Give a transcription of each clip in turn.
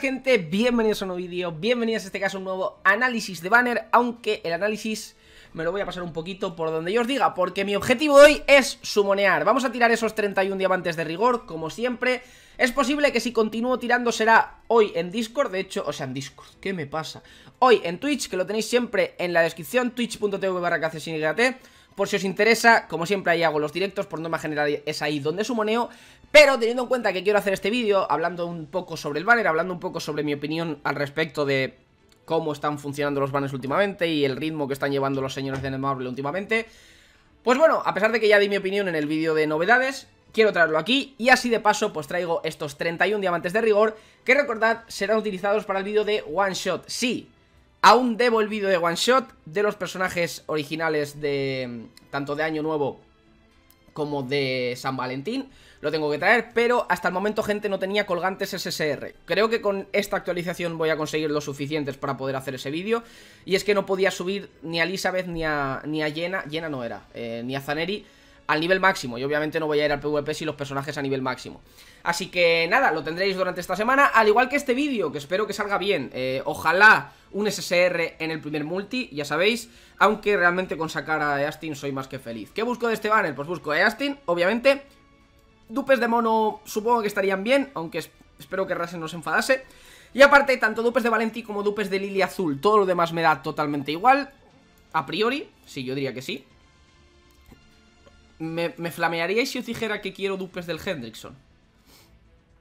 gente, bienvenidos a un nuevo vídeo, bienvenidos a este caso a un nuevo análisis de banner Aunque el análisis me lo voy a pasar un poquito por donde yo os diga Porque mi objetivo hoy es sumonear Vamos a tirar esos 31 diamantes de rigor, como siempre Es posible que si continúo tirando será hoy en Discord De hecho, o sea, en Discord, ¿qué me pasa? Hoy en Twitch, que lo tenéis siempre en la descripción Twitch.tv barra por si os interesa, como siempre ahí hago los directos por norma general es ahí donde sumoneo pero teniendo en cuenta que quiero hacer este vídeo hablando un poco sobre el banner, hablando un poco sobre mi opinión al respecto de cómo están funcionando los banners últimamente y el ritmo que están llevando los señores de Enemable últimamente, pues bueno, a pesar de que ya di mi opinión en el vídeo de novedades, quiero traerlo aquí y así de paso pues traigo estos 31 diamantes de rigor que recordad serán utilizados para el vídeo de One Shot. Sí, aún debo el vídeo de One Shot de los personajes originales de tanto de Año Nuevo como de San Valentín, lo tengo que traer, pero hasta el momento, gente, no tenía colgantes SSR. Creo que con esta actualización voy a conseguir lo suficientes para poder hacer ese vídeo, y es que no podía subir ni a Elizabeth ni a, ni a Yena, Yena no era, eh, ni a Zaneri, al nivel máximo. Y obviamente no voy a ir al PvP si los personajes a nivel máximo. Así que nada, lo tendréis durante esta semana, al igual que este vídeo, que espero que salga bien. Eh, ojalá un SSR en el primer multi, ya sabéis, aunque realmente con sacar a Astin soy más que feliz. ¿Qué busco de este banner? Pues busco a Astin, obviamente. Dupes de mono supongo que estarían bien, aunque espero que Rasen no se enfadase. Y aparte, tanto dupes de Valenti como dupes de Lily Azul, todo lo demás me da totalmente igual, a priori, sí, yo diría que sí me, flamearíais si os dijera que quiero dupes del Hendrickson.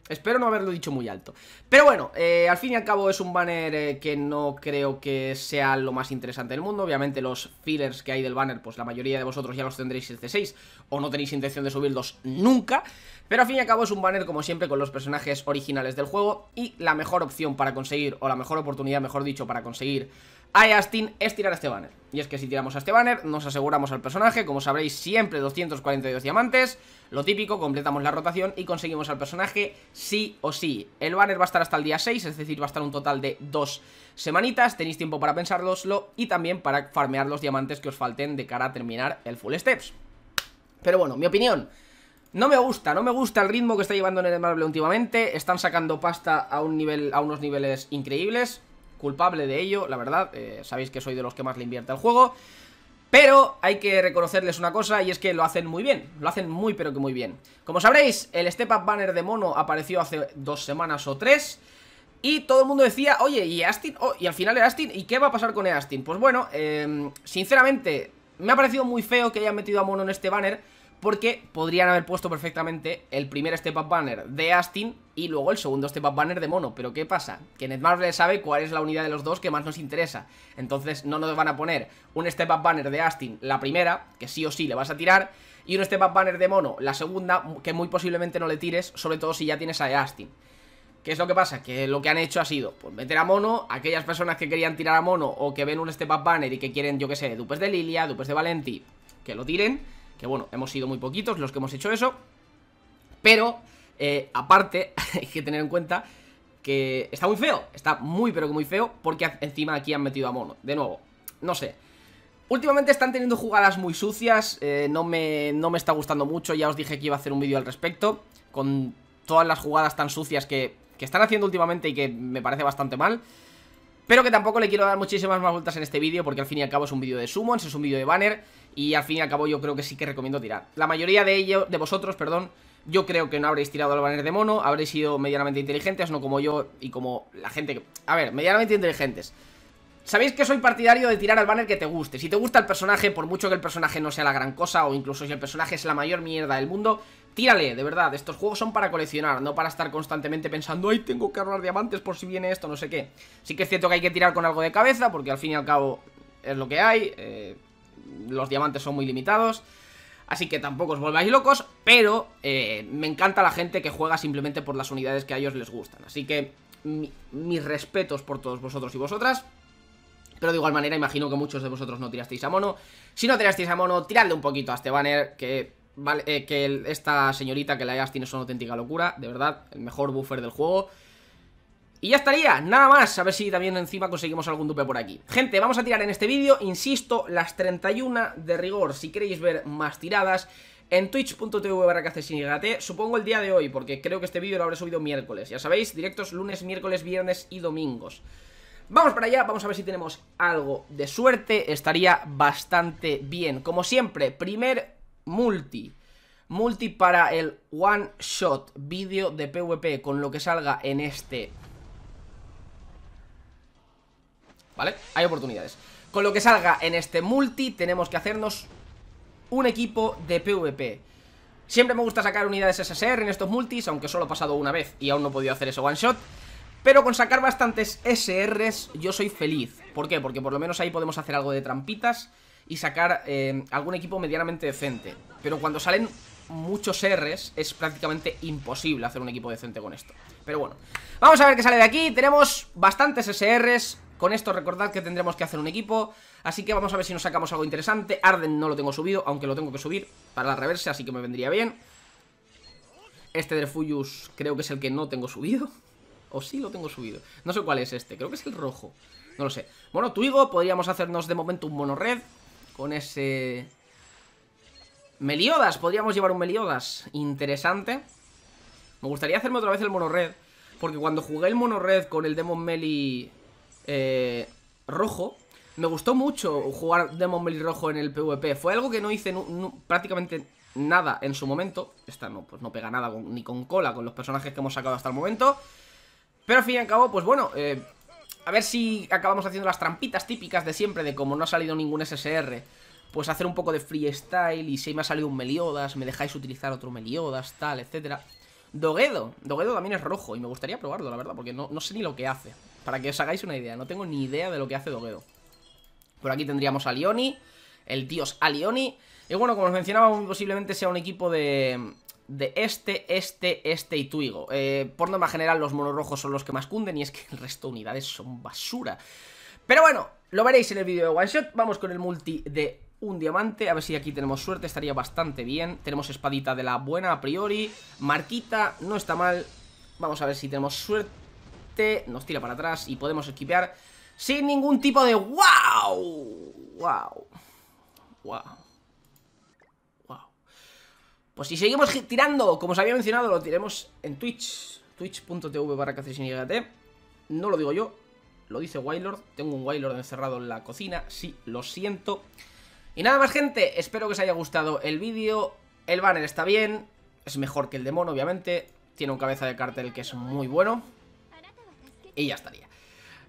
Espero no haberlo dicho muy alto. Pero bueno, eh, al fin y al cabo es un banner eh, que no creo que sea lo más interesante del mundo. Obviamente los fillers que hay del banner, pues la mayoría de vosotros ya los tendréis c 6 o no tenéis intención de subirlos nunca. Pero al fin y al cabo es un banner como siempre con los personajes originales del juego y la mejor opción para conseguir, o la mejor oportunidad mejor dicho, para conseguir a Astin, es tirar este banner. Y es que si tiramos a este banner, nos aseguramos al personaje, como sabréis, siempre 242 diamantes. Lo típico, completamos la rotación y conseguimos al personaje sí o sí. El banner va a estar hasta el día 6, es decir, va a estar un total de dos semanitas. Tenéis tiempo para pensároslo y también para farmear los diamantes que os falten de cara a terminar el Full Steps. Pero bueno, mi opinión... No me gusta, no me gusta el ritmo que está llevando en el últimamente. Están sacando pasta a un nivel, a unos niveles increíbles culpable de ello, la verdad, eh, sabéis que soy de los que más le invierte al juego, pero hay que reconocerles una cosa y es que lo hacen muy bien, lo hacen muy pero que muy bien. Como sabréis, el Step Up Banner de Mono apareció hace dos semanas o tres y todo el mundo decía, oye, ¿y Astin? Oh, y al final Astin, ¿y qué va a pasar con Astin? Pues bueno, em, sinceramente, me ha parecido muy feo que hayan metido a Mono en este banner porque podrían haber puesto perfectamente el primer Step Up Banner de Astin y luego el segundo Step Up Banner de Mono. Pero ¿qué pasa? Que Netmarble sabe cuál es la unidad de los dos que más nos interesa. Entonces no nos van a poner un Step Up Banner de Astin la primera, que sí o sí le vas a tirar, y un Step Up Banner de Mono la segunda, que muy posiblemente no le tires, sobre todo si ya tienes a Astin. ¿Qué es lo que pasa? Que lo que han hecho ha sido pues, meter a Mono, aquellas personas que querían tirar a Mono o que ven un Step Up Banner y que quieren, yo qué sé, dupes de Lilia, dupes de Valenti, que lo tiren que bueno, hemos sido muy poquitos los que hemos hecho eso. Pero, eh, aparte, hay que tener en cuenta que está muy feo. Está muy, pero que muy feo, porque encima aquí han metido a Mono. De nuevo, no sé. Últimamente están teniendo jugadas muy sucias, eh, no, me, no me está gustando mucho, ya os dije que iba a hacer un vídeo al respecto, con todas las jugadas tan sucias que, que están haciendo últimamente y que me parece bastante mal. Pero que tampoco le quiero dar muchísimas más vueltas en este vídeo porque al fin y al cabo es un vídeo de summons, es un vídeo de banner y al fin y al cabo yo creo que sí que recomiendo tirar La mayoría de ellos, de vosotros, perdón Yo creo que no habréis tirado al banner de mono Habréis sido medianamente inteligentes, no como yo Y como la gente que... A ver, medianamente inteligentes Sabéis que soy partidario de tirar al banner que te guste Si te gusta el personaje, por mucho que el personaje no sea la gran cosa O incluso si el personaje es la mayor mierda del mundo Tírale, de verdad, estos juegos son para coleccionar No para estar constantemente pensando Ay, tengo que armar diamantes por si viene esto, no sé qué Sí que es cierto que hay que tirar con algo de cabeza Porque al fin y al cabo es lo que hay Eh los diamantes son muy limitados. Así que tampoco os volváis locos, pero eh, me encanta la gente que juega simplemente por las unidades que a ellos les gustan. Así que mis respetos por todos vosotros y vosotras. Pero de igual manera imagino que muchos de vosotros no tirasteis a mono. Si no tirasteis a mono, tiradle un poquito a este banner que... Vale, eh, que esta señorita que la hayas tiene es una auténtica locura, de verdad, el mejor buffer del juego. Y ya estaría, nada más, a ver si también encima conseguimos algún dupe por aquí Gente, vamos a tirar en este vídeo, insisto, las 31 de rigor Si queréis ver más tiradas en twitch.tv barra supongo el día de hoy, porque creo que este vídeo lo habré subido miércoles Ya sabéis, directos lunes, miércoles, viernes y domingos Vamos para allá, vamos a ver si tenemos algo de suerte, estaría bastante bien Como siempre, primer multi Multi para el one shot, vídeo de PvP, con lo que salga en este ¿vale? Hay oportunidades Con lo que salga en este multi tenemos que hacernos un equipo de PvP Siempre me gusta sacar unidades SSR en estos multis, aunque solo ha pasado una vez y aún no he podido hacer eso one shot pero con sacar bastantes SRs yo soy feliz. ¿Por qué? Porque por lo menos ahí podemos hacer algo de trampitas y sacar eh, algún equipo medianamente decente. Pero cuando salen muchos Rs es prácticamente imposible hacer un equipo decente con esto. Pero bueno, vamos a ver qué sale de aquí. Tenemos bastantes SRs, con esto recordad que tendremos que hacer un equipo, así que vamos a ver si nos sacamos algo interesante. Arden no lo tengo subido, aunque lo tengo que subir para la reversa, así que me vendría bien. Este Drefuyus creo que es el que no tengo subido. O sí lo tengo subido. No sé cuál es este, creo que es el rojo. No lo sé. Bueno, Twigo, podríamos hacernos de momento un Mono Red. con ese... Meliodas, podríamos llevar un Meliodas. Interesante. Me gustaría hacerme otra vez el Mono Red. Porque cuando jugué el mono red con el Demon Meli... Eh, rojo. Me gustó mucho jugar Demon Belly rojo en el PvP. Fue algo que no hice prácticamente nada en su momento. Esta no, pues no pega nada ni con cola con los personajes que hemos sacado hasta el momento. Pero al fin y al cabo, pues bueno, eh, a ver si acabamos haciendo las trampitas típicas de siempre, de como no ha salido ningún SSR, pues hacer un poco de freestyle y si me ha salido un Meliodas, me dejáis utilizar otro Meliodas, tal, etcétera. Dogedo, Dogedo también es rojo y me gustaría probarlo, la verdad, porque no, no sé ni lo que hace. Para que os hagáis una idea, no tengo ni idea de lo que hace Doguedo. Por aquí tendríamos a Lioni, el dios Alioni. Y bueno, como os mencionaba, posiblemente sea un equipo de, de este, este, este y Tuigo. Eh, por norma general, los monos rojos son los que más cunden y es que el resto de unidades son basura. Pero bueno, lo veréis en el vídeo de One Shot. Vamos con el multi de un diamante. A ver si aquí tenemos suerte, estaría bastante bien. Tenemos espadita de la buena a priori. Marquita, no está mal. Vamos a ver si tenemos suerte. Este, nos tira para atrás y podemos esquipear sin ningún tipo de ¡Wow! ¡Wow! ¡Wow! ¡Wow! Pues si seguimos tirando, como os había mencionado, lo tiremos en Twitch. Twitch.tv barra No lo digo yo, lo dice Wildlord Tengo un Wildlord encerrado en la cocina, sí, lo siento. Y nada más, gente. Espero que os haya gustado el vídeo. El banner está bien. Es mejor que el demonio, obviamente. Tiene un cabeza de cartel que es muy bueno y ya estaría.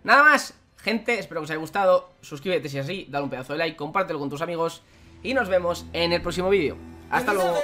Nada más, gente, espero que os haya gustado. Suscríbete si es así, dale un pedazo de like, compártelo con tus amigos y nos vemos en el próximo vídeo. ¡Hasta luego!